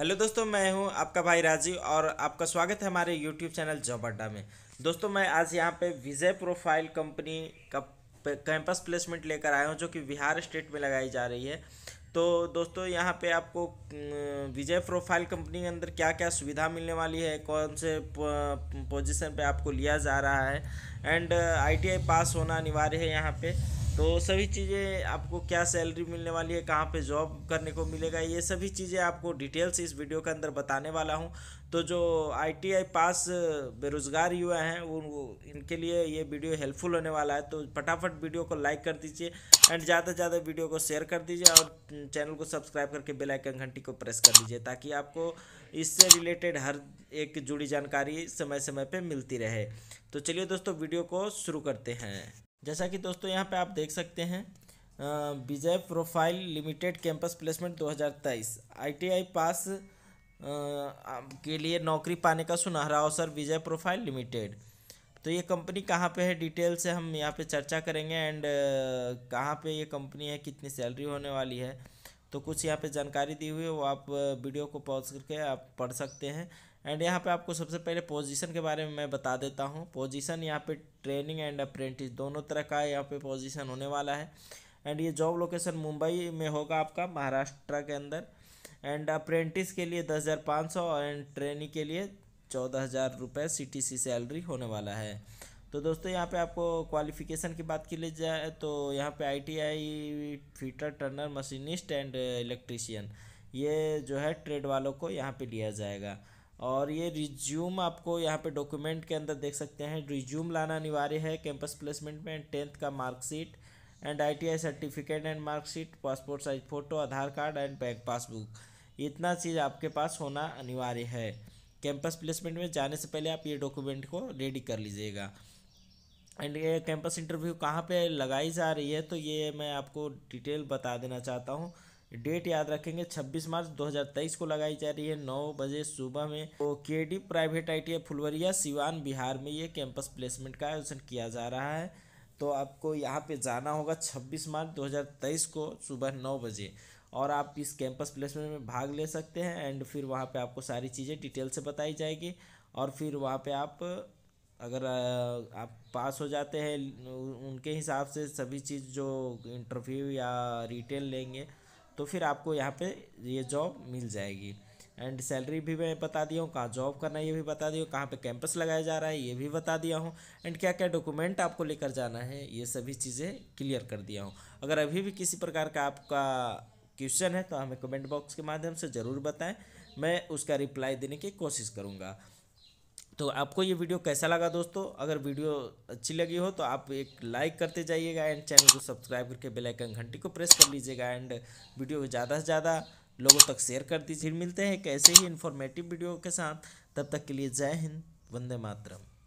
hello दोस्तों मैं हूं आपका भाई राजीव और आपका स्वागत है हमारे यूट्यूब चैनल जॉब अड्डा में दोस्तों मैं आज यहां पे विजय प्रोफाइल कंपनी का कैंपस प्लेसमेंट लेकर आया हूं जो कि बिहार स्टेट में लगाई जा रही है तो दोस्तों यहां पे आपको अं, विजय प्रोफाइल कंपनी के अंदर क्या क्या सुविधा मिलने वाली है कौन से पोजिशन पर आपको लिया जा रहा है एंड आई पास होना अनिवार्य है यहाँ पर तो सभी चीज़ें आपको क्या सैलरी मिलने वाली है कहाँ पे जॉब करने को मिलेगा ये सभी चीज़ें आपको डिटेल्स इस वीडियो के अंदर बताने वाला हूँ तो जो आईटीआई पास बेरोज़गार युवा हैं वो इनके लिए ये वीडियो हेल्पफुल होने वाला है तो फटाफट वीडियो को लाइक कर दीजिए एंड ज़्यादा से ज़्यादा वीडियो को शेयर कर दीजिए और चैनल को सब्सक्राइब करके बेल आइकन घंटी को प्रेस कर दीजिए ताकि आपको इससे रिलेटेड हर एक जुड़ी जानकारी समय समय पर मिलती रहे तो चलिए दोस्तों वीडियो को शुरू करते हैं जैसा कि दोस्तों यहाँ पे आप देख सकते हैं Vijay profile limited campus placement 2023 ITI pass के लिए नौकरी पाने का सुनहरा अवसर विजय प्रोफाइल लिमिटेड तो ये कंपनी कहाँ पे है डिटेल से हम यहाँ पे चर्चा करेंगे एंड कहाँ पे ये कंपनी है कितनी सैलरी होने वाली है तो कुछ यहाँ पे जानकारी दी हुई है वो आप वीडियो को पॉज करके आप पढ़ सकते हैं एंड यहाँ पे आपको सबसे पहले पोजीशन के बारे में मैं बता देता हूँ पोजीशन यहाँ पे ट्रेनिंग एंड अप्रेंटिस दोनों तरह का यहाँ पे पोजीशन होने वाला है एंड ये जॉब लोकेशन मुंबई में होगा आपका महाराष्ट्र के अंदर एंड अप्रेंटिस के लिए दस हज़ार पाँच सौ एंड ट्रेनिंग के लिए चौदह हज़ार रुपये सी सैलरी होने वाला है तो दोस्तों यहाँ पे आपको क्वालिफिकेशन की बात की ली जाए तो यहाँ पे ITI fitter turner machinist and electrician ये जो है ट्रेड वालों को यहाँ पे लिया जाएगा और ये रिज्यूम आपको यहाँ पे डॉक्यूमेंट के अंदर देख सकते हैं रिज्यूम लाना अनिवार्य है कैंपस प्लेसमेंट में टेंथ का marksheet and ITI certificate and marksheet passport size photo Aadhaar card and bank passbook इतना चीज़ आपके पास होना अनिवार्य है कैंपस प्लेसमेंट में जाने से पहले आप ये डॉक्यूमेंट को रेडी कर लीजिएगा एंड ये कैंपस इंटरव्यू कहाँ पे लगाई जा रही है तो ये मैं आपको डिटेल बता देना चाहता हूँ डेट याद रखेंगे 26 मार्च 2023 को लगाई जा रही है 9 बजे सुबह में तो K D private I T Phulwariya Siwan Bihar में ये कैंपस प्लेसमेंट का आयोजन किया जा रहा है तो आपको यहाँ पे जाना होगा 26 मार्च 2023 को सुबह 9 बजे और आप इस कैंपस प्लेसमेंट में भाग ले सकते हैं एंड फिर वहाँ पर आपको सारी चीज़ें डिटेल से बताई जाएगी और फिर वहाँ पर आप अगर आप पास हो जाते हैं उनके हिसाब से सभी चीज़ जो इंटरव्यू या रिटेल लेंगे तो फिर आपको यहाँ पे ये जॉब मिल जाएगी एंड सैलरी भी मैं बता दिया हूँ कहाँ जॉब करना है ये भी बता दिया कहाँ पे कैंपस लगाया जा रहा है ये भी बता दिया हूँ एंड क्या क्या डॉक्यूमेंट आपको लेकर जाना है ये सभी चीज़ें क्लियर कर दिया हूँ अगर अभी भी किसी प्रकार का आपका क्वेश्चन है तो हमें कमेंट बॉक्स के माध्यम से ज़रूर बताएं मैं उसका रिप्लाई देने की कोशिश करूँगा तो आपको ये वीडियो कैसा लगा दोस्तों अगर वीडियो अच्छी लगी हो तो आप एक लाइक करते जाइएगा एंड चैनल को सब्सक्राइब करके बेल आइकन घंटी को प्रेस कर लीजिएगा एंड वीडियो को ज़्यादा से ज़्यादा लोगों तक शेयर कर दीजिए मिलते हैं एक ऐसे ही इन्फॉर्मेटिव वीडियो के साथ तब तक के लिए जय हिंद वंदे मातरम